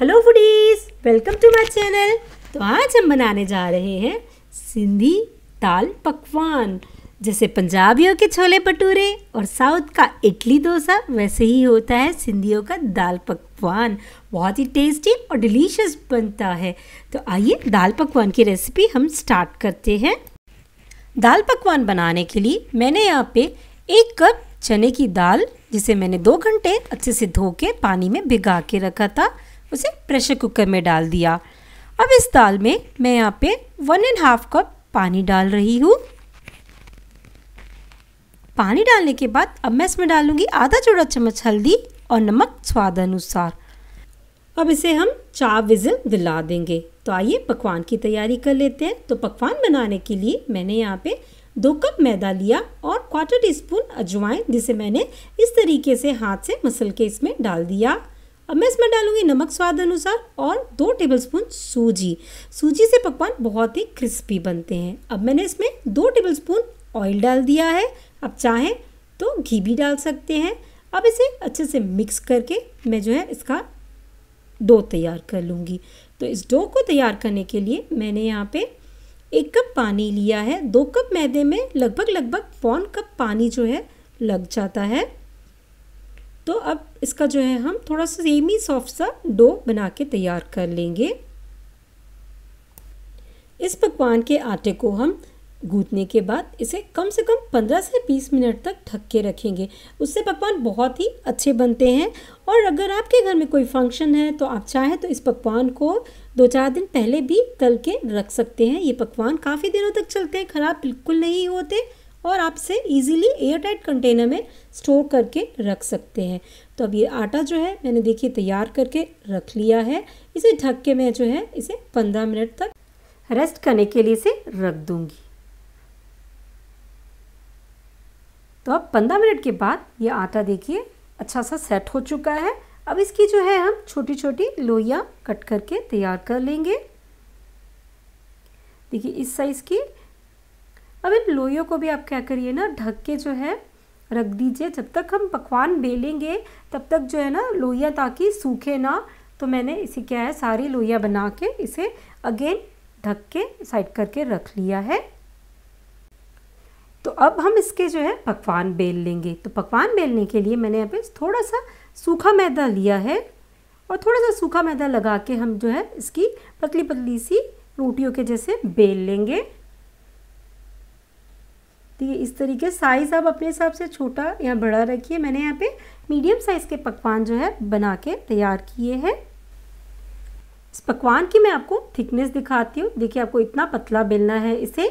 hello foodies welcome to my channel तो आज हम बनाने जा रहे हैं सिंधी दाल पकवान जैसे पंजाबियों के छोले भटूरे और साउथ का इडली डोसा वैसे ही होता है सिंधियों का दाल पकवान बहुत ही टेस्टी और डिलीशियस बनता है तो आइए दाल पकवान की रेसिपी हम स्टार्ट करते हैं दाल पकवान बनाने के लिए मैंने यहाँ पे एक कप चने की दाल जिसे मैंने दो घंटे अच्छे से धो के पानी में भिगा के रखा था उसे प्रेशर कुकर में डाल दिया अब इस दाल में मैं यहाँ पे वन एंड हाफ कप पानी डाल रही हूँ पानी डालने के बाद अब मैं इसमें डालूंगी आधा चौड़ा चम्मच हल्दी और नमक स्वाद अनुसार अब इसे हम चार विजिल दिला देंगे तो आइए पकवान की तैयारी कर लेते हैं तो पकवान बनाने के लिए मैंने यहाँ पे दो कप मैदा लिया और क्वार्टर टी स्पून अजवाइन जिसे मैंने इस तरीके से हाथ से मसल के इसमें डाल दिया अब मैं इसमें डालूंगी नमक स्वाद अनुसार और दो टेबलस्पून सूजी सूजी से पकवान बहुत ही क्रिस्पी बनते हैं अब मैंने इसमें दो टेबलस्पून ऑयल डाल दिया है अब चाहें तो घी भी डाल सकते हैं अब इसे अच्छे से मिक्स करके मैं जो है इसका डो तैयार कर लूँगी तो इस डो को तैयार करने के लिए मैंने यहाँ पे एक कप पानी लिया है दो कप मैदे में लगभग लगभग पौन कप पानी जो है लग जाता है तो अब इसका जो है हम थोड़ा सा सेमी सॉफ्ट सा डो बना के तैयार कर लेंगे इस पकवान के आटे को हम गूंथने के बाद इसे कम से कम 15 से 20 मिनट तक ढक के रखेंगे उससे पकवान बहुत ही अच्छे बनते हैं और अगर आपके घर में कोई फंक्शन है तो आप चाहें तो इस पकवान को दो चार दिन पहले भी तल के रख सकते हैं ये पकवान काफ़ी दिनों तक चलते हैं ख़राब बिल्कुल नहीं होते और आप इसे ईजिली एयरटाइट कंटेनर में स्टोर करके रख सकते हैं तो अब ये आटा जो है मैंने देखिए तैयार करके रख लिया है इसे ढक के मैं जो है इसे पंद्रह मिनट तक रेस्ट करने के लिए इसे रख दूंगी तो अब पंद्रह मिनट के बाद ये आटा देखिए अच्छा सा सेट हो चुका है अब इसकी जो है हम छोटी छोटी लोइयाँ कट करके तैयार कर लेंगे देखिए इस साइज़ की अब इन लोइयों को भी आप क्या करिए ना ढक के जो है रख दीजिए जब तक हम पकवान बेलेंगे तब तक जो है ना लोइयाँ ताकि सूखे ना तो मैंने इसे क्या है सारी लोइयाँ बना के इसे अगेन ढक के साइड करके रख लिया है तो अब हम इसके जो है पकवान बेल लेंगे तो पकवान बेलने के लिए मैंने यहाँ पे थोड़ा सा सूखा मैदा लिया है और थोड़ा सा सूखा मैदा लगा के हम जो है इसकी पतली पतली सी रोटियों के जैसे बेल लेंगे ठीक तो है इस तरीके साइज़ आप अपने हिसाब से छोटा या बड़ा रखिए मैंने यहाँ पे मीडियम साइज़ के पकवान जो है बना के तैयार किए हैं इस पकवान की मैं आपको थिकनेस दिखाती हूँ देखिए आपको इतना पतला बेलना है इसे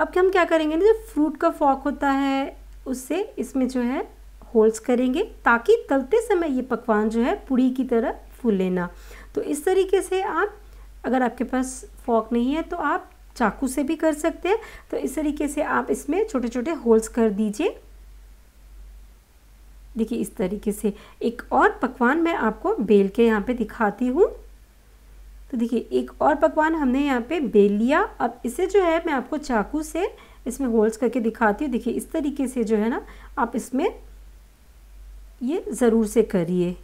अब हम क्या करेंगे ना जो फ्रूट का फॉक होता है उससे इसमें जो है होल्स करेंगे ताकि तलते समय ये पकवान जो है पूड़ी की तरह फूले ना तो इस तरीके से आप अगर आपके पास फॉक नहीं है तो आप चाकू से भी कर सकते हैं तो इस तरीके से आप इसमें छोटे छोटे होल्स कर दीजिए देखिए इस तरीके से एक और पकवान मैं आपको बेल के यहाँ पे दिखाती हूँ तो देखिए एक और पकवान हमने यहाँ पे बेल लिया अब इसे जो है मैं आपको चाकू से इसमें होल्स करके दिखाती हूँ देखिए इस तरीके से जो है ना आप इसमें ये ज़रूर से करिए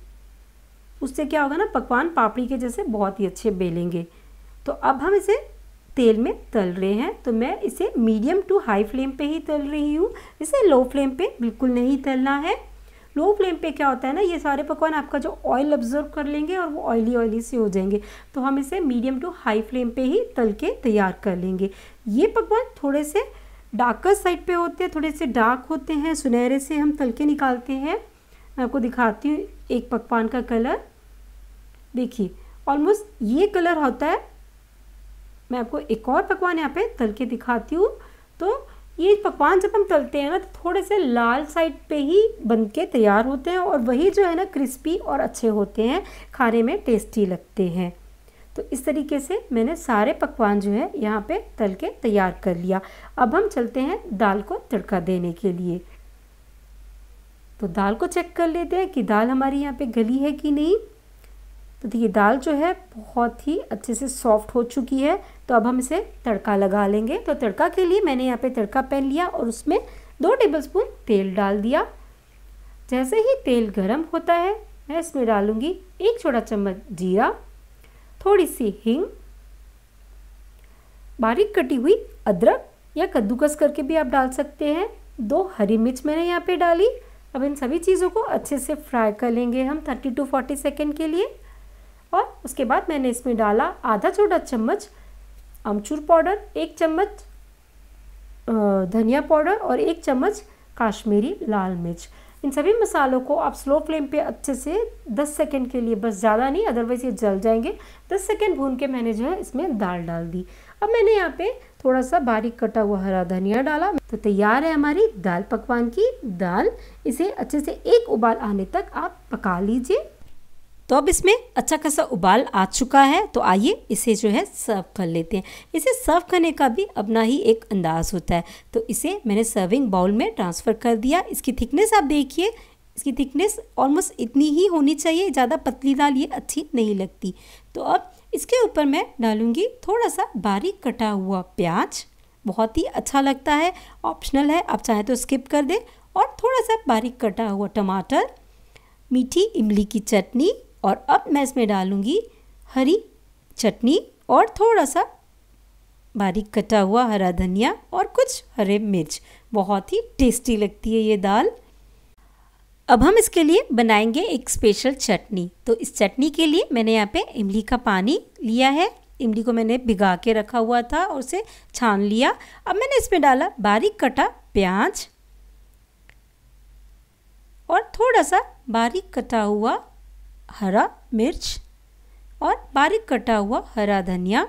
उससे क्या होगा ना पकवान पापड़ी के जैसे बहुत ही अच्छे बेलेंगे तो अब हम इसे तेल में तल रहे हैं तो मैं इसे मीडियम टू हाई फ्लेम पे ही तल रही हूँ इसे लो फ्लेम पे बिल्कुल नहीं तलना है लो फ्लेम पे क्या होता है ना ये सारे पकवान आपका जो ऑयल ऑब्जर्व कर लेंगे और वो ऑयली ऑयली से हो जाएंगे तो हम इसे मीडियम टू हाई फ्लेम पे ही तल के तैयार कर लेंगे ये पकवान थोड़े से डार्कर साइड पे होते हैं थोड़े से डार्क होते हैं सुनहरे से हम तल के निकालते हैं मैं आपको दिखाती हूँ एक पकवान का कलर देखिए ऑलमोस्ट ये कलर होता है मैं आपको एक और पकवान यहाँ पे तल के दिखाती हूँ तो ये पकवान जब हम तलते हैं ना तो थोड़े से लाल साइड पे ही बन के तैयार होते हैं और वही जो है ना क्रिस्पी और अच्छे होते हैं खाने में टेस्टी लगते हैं तो इस तरीके से मैंने सारे पकवान जो है यहाँ पे तल के तैयार कर लिया अब हम चलते हैं दाल को तड़का देने के लिए तो दाल को चेक कर लेते हैं कि दाल हमारी यहाँ पे गली है कि नहीं तो देखिए दाल जो है बहुत ही अच्छे से सॉफ्ट हो चुकी है तो अब हम इसे तड़का लगा लेंगे तो तड़का के लिए मैंने यहाँ पे तड़का पहन लिया और उसमें दो टेबलस्पून तेल डाल दिया जैसे ही तेल गर्म होता है मैं इसमें डालूँगी एक छोटा चम्मच जीरा थोड़ी सी हींग बारीक कटी हुई अदरक या कद्दूकस करके भी आप डाल सकते हैं दो हरी मिर्च मैंने यहाँ पे डाली अब इन सभी चीज़ों को अच्छे से फ्राई कर लेंगे हम 30 टू 40 सेकेंड के लिए और उसके बाद मैंने इसमें डाला आधा छोटा चम्मच अमचूर पाउडर एक चम्मच धनिया पाउडर और एक चम्मच काश्मीरी लाल मिर्च इन सभी मसालों को आप स्लो फ्लेम पे अच्छे से 10 सेकंड के लिए बस ज़्यादा नहीं अदरवाइज़ ये जल जाएंगे 10 सेकंड भून के मैंने जो है इसमें दाल डाल दी अब मैंने यहाँ पे थोड़ा सा बारीक कटा हुआ हरा धनिया डाला तो तैयार है हमारी दाल पकवान की दाल इसे अच्छे से एक उबाल आने तक आप पका लीजिए तो अब इसमें अच्छा खासा उबाल आ चुका है तो आइए इसे जो है सर्व कर लेते हैं इसे सर्व करने का भी अपना ही एक अंदाज होता है तो इसे मैंने सर्विंग बाउल में ट्रांसफ़र कर दिया इसकी थिकनेस आप देखिए इसकी थिकनेस ऑलमोस्ट इतनी ही होनी चाहिए ज़्यादा पतली दाल ये अच्छी नहीं लगती तो अब इसके ऊपर मैं डालूँगी थोड़ा सा बारीक कटा हुआ प्याज बहुत ही अच्छा लगता है ऑप्शनल है आप चाहें तो स्किप कर दें और थोड़ा सा बारीक कटा हुआ टमाटर मीठी इमली की चटनी और अब मैं इसमें डालूँगी हरी चटनी और थोड़ा सा बारीक कटा हुआ हरा धनिया और कुछ हरे मिर्च बहुत ही टेस्टी लगती है ये दाल अब हम इसके लिए बनाएंगे एक स्पेशल चटनी तो इस चटनी के लिए मैंने यहाँ पे इमली का पानी लिया है इमली को मैंने भिगा के रखा हुआ था और उसे छान लिया अब मैंने इसमें डाला बारीक कटा प्याज और थोड़ा सा बारीक कटा हुआ हरा मिर्च और बारीक कटा हुआ हरा धनिया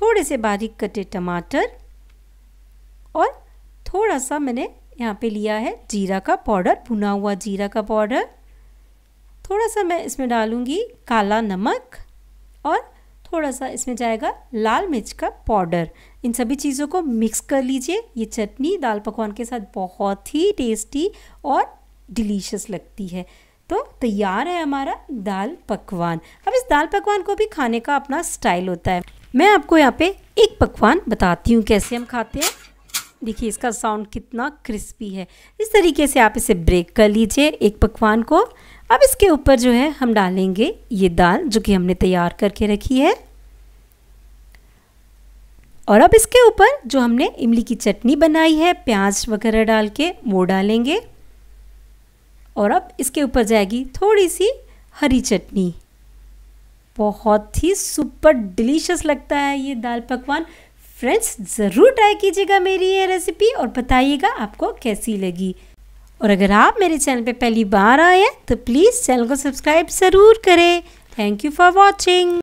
थोड़े से बारीक कटे टमाटर और थोड़ा सा मैंने यहाँ पे लिया है जीरा का पाउडर भुना हुआ जीरा का पाउडर थोड़ा सा मैं इसमें डालूँगी काला नमक और थोड़ा सा इसमें जाएगा लाल मिर्च का पाउडर इन सभी चीज़ों को मिक्स कर लीजिए ये चटनी दाल पकवान के साथ बहुत ही टेस्टी और डिलीशियस लगती है तो तैयार है हमारा दाल पकवान अब इस दाल पकवान को भी खाने का अपना स्टाइल होता है मैं आपको यहाँ पे एक पकवान बताती हूँ कैसे हम खाते हैं देखिए इसका साउंड कितना क्रिस्पी है इस तरीके से आप इसे ब्रेक कर लीजिए एक पकवान को अब इसके ऊपर जो है हम डालेंगे ये दाल जो कि हमने तैयार करके रखी है और अब इसके ऊपर जो हमने इमली की चटनी बनाई है प्याज वगैरह डाल के वो डालेंगे और अब इसके ऊपर जाएगी थोड़ी सी हरी चटनी बहुत ही सुपर डिलीशियस लगता है ये दाल पकवान फ्रेंड्स ज़रूर ट्राई कीजिएगा मेरी ये रेसिपी और बताइएगा आपको कैसी लगी और अगर आप मेरे चैनल पे पहली बार आए हैं तो प्लीज़ चैनल को सब्सक्राइब ज़रूर करें थैंक यू फॉर वॉचिंग